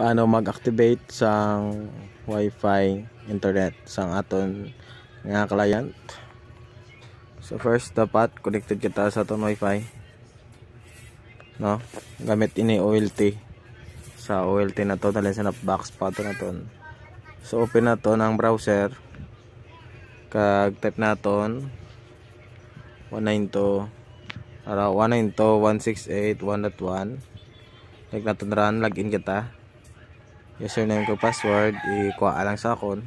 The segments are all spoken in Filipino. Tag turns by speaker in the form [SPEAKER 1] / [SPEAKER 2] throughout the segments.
[SPEAKER 1] paano mag-activate sa wifi internet sa aton nga client. So first dapat connected kita sa aton wifi No? Gamit ini OLT. Sa OLT na to, dali sa box pa to na to. So open na to ng browser. Kag type naton 192 ara 192.168.1.1 Click natin run, login kita username ko password ikuha lang sa akon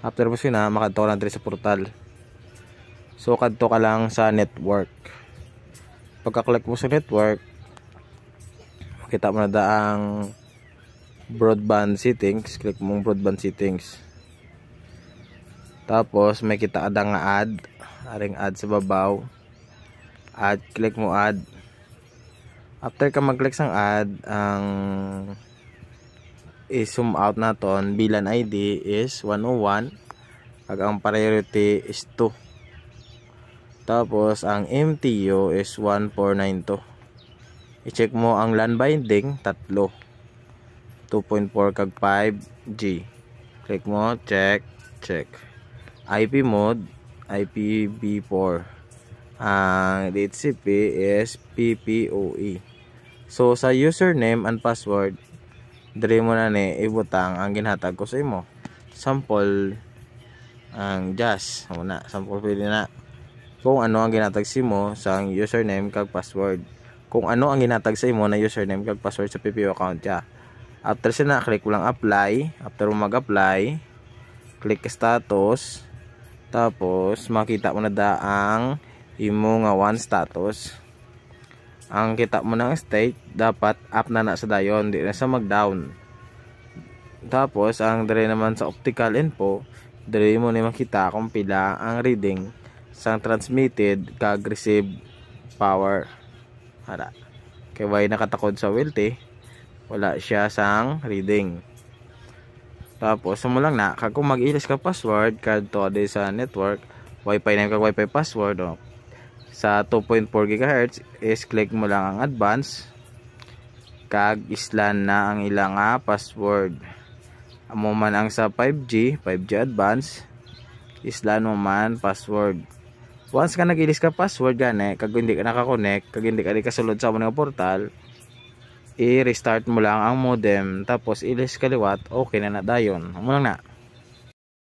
[SPEAKER 1] after mo na makadto ka lang sa portal so kadto ka lang sa network pagka-click mo sa network makita mo na daang broadband settings click mong broadband settings tapos may kita ka nga ad aring add sa babaw add click mo add after ka mag-click ng ad ang i-zoom out na ton bilan ID is 101 ag ang priority is 2 tapos ang MTU is 1492 i-check mo ang land binding tatlo 2.4 kag 5G click mo check check IP mode IPv4 ang DHCP is PPOE So sa username and password diri mo na ni ibutang ang ginhatag ko sa imo. Sample ang jazz una sample pwede na kung ano ang ginatag si mo sa username kag password. Kung ano ang ginatag sa imo na username kag password sa PPO account ya. After sa na click lang apply, after mo mag-apply, click status tapos makita mo na da ang imo nga one status ang kita mo ng state dapat up na na sa dayon di na sa mag down tapos ang dire naman sa optical info dire mo na makita kung pila ang reading sa transmitted kag receive power hala kay way nakatakod sa wilte wala siya sang reading tapos mo lang na kag kung mag-ilis ka password kag to sa network wifi na kag wifi password oh, sa 2.4 GHz is click mo lang ang advance. Kag islan na ang ilang nga password. Amo man ang sa 5G, 5G advance, islan mo man password. Once ka nagilis ka password gani, kag hindi ka nakakonect, kag hindi ka di kasulod sa mo ng portal, i-restart mo lang ang modem tapos ilis kaliwat okay na na dayon mo lang na